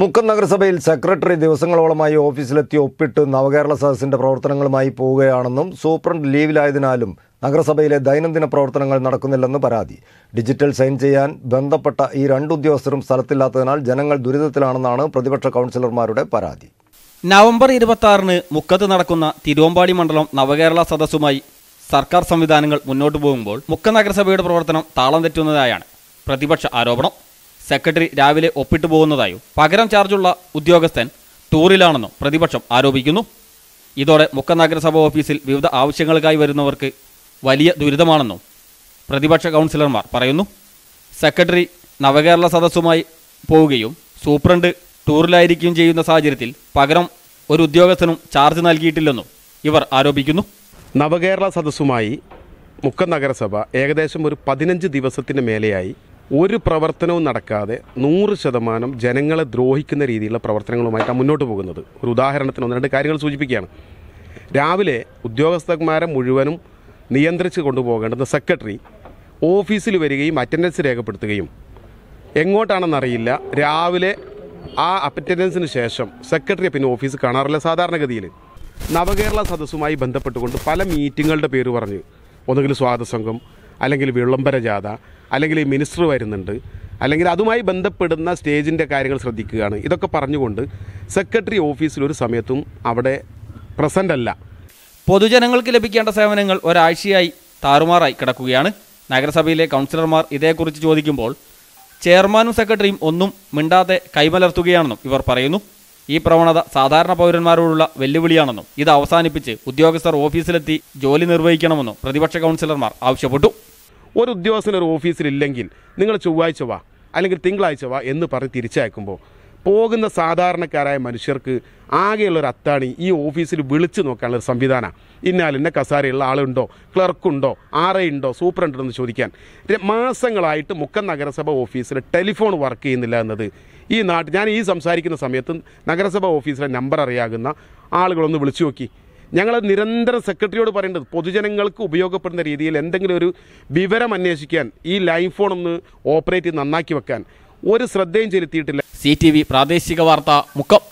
മുക്കം നഗരസഭയിൽ സെക്രട്ടറി ദിവസങ്ങളോളമായി ഓഫീസിലെത്തി ഒപ്പിട്ട് നവകേരള സദസ്സിന്റെ പ്രവർത്തനങ്ങളുമായി പോവുകയാണെന്നും സൂപ്രണ്ട് ലീവിലായതിനാലും നഗരസഭയിലെ ദൈനംദിന പ്രവർത്തനങ്ങൾ നടക്കുന്നില്ലെന്ന് പരാതി ഡിജിറ്റൽ സൈൻ ചെയ്യാൻ ബന്ധപ്പെട്ട ഈ രണ്ട് ഉദ്യോഗസ്ഥരും സ്ഥലത്തില്ലാത്തതിനാൽ ജനങ്ങൾ ദുരിതത്തിലാണെന്നാണ് പ്രതിപക്ഷ കൗൺസിലർമാരുടെ പരാതി നവംബർ ഇരുപത്തിയാറിന് മുക്കത്ത് നടക്കുന്ന തിരുവമ്പാടി മണ്ഡലം നവകേരള സദസ്സുമായി സർക്കാർ സംവിധാനങ്ങൾ മുന്നോട്ടു പോകുമ്പോൾ മുക്ക നഗരസഭയുടെ പ്രവർത്തനം താളം തെറ്റുന്നതായാണ് പ്രതിപക്ഷ ആരോപണം സെക്രട്ടറി രാവിലെ ഒപ്പിട്ടു പോകുന്നതായും പകരം ചാർജുള്ള ഉദ്യോഗസ്ഥൻ ടൂറിലാണെന്നും പ്രതിപക്ഷം ആരോപിക്കുന്നു ഇതോടെ മുക്ക നഗരസഭ ഓഫീസിൽ വിവിധ ആവശ്യങ്ങൾക്കായി വരുന്നവർക്ക് വലിയ ദുരിതമാണെന്നും പ്രതിപക്ഷ കൗൺസിലർമാർ പറയുന്നു സെക്രട്ടറി നവകേരള സദസ്സുമായി പോവുകയും സൂപ്രണ്ട് ടൂറിലായിരിക്കുകയും ചെയ്യുന്ന സാഹചര്യത്തിൽ പകരം ഒരു ഉദ്യോഗസ്ഥനും ചാർജ് നൽകിയിട്ടില്ലെന്നും ഇവർ ആരോപിക്കുന്നു നവകേരള സദസ്സുമായി മുക്കം നഗരസഭ ഏകദേശം ഒരു പതിനഞ്ച് ദിവസത്തിന് മേലെയായി ഒരു പ്രവർത്തനവും നടക്കാതെ നൂറ് ശതമാനം ജനങ്ങളെ ദ്രോഹിക്കുന്ന രീതിയിലുള്ള പ്രവർത്തനങ്ങളുമായിട്ടാണ് മുന്നോട്ട് പോകുന്നത് ഒരു ഉദാഹരണത്തിന് ഒന്ന് രണ്ട് കാര്യങ്ങൾ സൂചിപ്പിക്കുകയാണ് രാവിലെ ഉദ്യോഗസ്ഥന്മാരെ മുഴുവനും നിയന്ത്രിച്ച് കൊണ്ടുപോകേണ്ടുന്ന സെക്രട്ടറി ഓഫീസിൽ വരികയും അറ്റൻഡൻസ് രേഖപ്പെടുത്തുകയും എങ്ങോട്ടാണെന്നറിയില്ല രാവിലെ ആ അറ്റൻഡൻസിന് ശേഷം സെക്രട്ടറിയെ പിന്നെ ഓഫീസ് കാണാറില്ല സാധാരണഗതിയിൽ നവകേരള സദസ്സുമായി ബന്ധപ്പെട്ടുകൊണ്ട് പല മീറ്റിങ്ങുകളുടെ പേര് പറഞ്ഞ് ഒന്നുകിൽ സ്വാതസംഘം അല്ലെങ്കിൽ വിളംബര ജാഥ അല്ലെങ്കിൽ ഈ മിനിസ്റ്റർ വരുന്നുണ്ട് അല്ലെങ്കിൽ അതുമായി ബന്ധപ്പെടുന്ന സ്റ്റേജിൻ്റെ കാര്യങ്ങൾ ശ്രദ്ധിക്കുകയാണ് ഇതൊക്കെ പറഞ്ഞുകൊണ്ട് സെക്രട്ടറി ഓഫീസിൽ ഒരു സമയത്തും അവിടെ പ്രസൻ്റ് അല്ല പൊതുജനങ്ങൾക്ക് ലഭിക്കേണ്ട സേവനങ്ങൾ ഒരാഴ്ചയായി താറുമാറായി കിടക്കുകയാണ് നഗരസഭയിലെ കൗൺസിലർമാർ ഇതേക്കുറിച്ച് ചോദിക്കുമ്പോൾ ചെയർമാനും സെക്രട്ടറിയും ഒന്നും മിണ്ടാതെ കൈമലർത്തുകയാണെന്നും ഇവർ പറയുന്നു ഈ പ്രവണത സാധാരണ പൗരന്മാരോടുള്ള വെല്ലുവിളിയാണെന്നും ഇത് അവസാനിപ്പിച്ച് ഉദ്യോഗസ്ഥർ ഓഫീസിലെത്തി ജോലി നിർവഹിക്കണമെന്നും പ്രതിപക്ഷ കൗൺസിലർമാർ ആവശ്യപ്പെട്ടു ഒരു ഉദ്യോഗസ്ഥൻ ഒരു ഓഫീസിലില്ലെങ്കിൽ നിങ്ങൾ ചൊവ്വാഴ്ച വാ അല്ലെങ്കിൽ തിങ്കളാഴ്ച വാ എന്ന് പറഞ്ഞ് തിരിച്ചയക്കുമ്പോൾ പോകുന്ന സാധാരണക്കാരായ മനുഷ്യർക്ക് ആകെയുള്ളൊരു ഒരു അത്താണി ഈ ഓഫീസിൽ വിളിച്ചു നോക്കാനുള്ള ഒരു സംവിധാനമാണ് ഇന്നാലിന്ന കസാരയുള്ള ആളുണ്ടോ ക്ലർക്കുണ്ടോ ആറയുണ്ടോ സൂപ്രണ്ടോ എന്ന് ചോദിക്കാൻ മാസങ്ങളായിട്ട് മുക്കം നഗരസഭ ഓഫീസിൽ ടെലിഫോൺ വർക്ക് ചെയ്യുന്നില്ല എന്നത് ഈ നാട്ടിൽ ഞാൻ ഈ സംസാരിക്കുന്ന സമയത്ത് നഗരസഭ ഓഫീസിലെ നമ്പർ അറിയാകുന്ന ആളുകളൊന്ന് വിളിച്ചു നോക്കി ഞങ്ങൾ നിരന്തരം സെക്രട്ടറിയോട് പറയേണ്ടത് പൊതുജനങ്ങൾക്ക് ഉപയോഗപ്പെടുന്ന രീതിയിൽ എന്തെങ്കിലും ഒരു വിവരം അന്വേഷിക്കാൻ ഈ ലൈഫ് ഫോൺ ഒന്ന് ഓപ്പറേറ്റ് നന്നാക്കി വെക്കാൻ ഒരു ശ്രദ്ധയും ചെലുത്തിയിട്ടില്ല സി പ്രാദേശിക വാർത്ത മുക്കം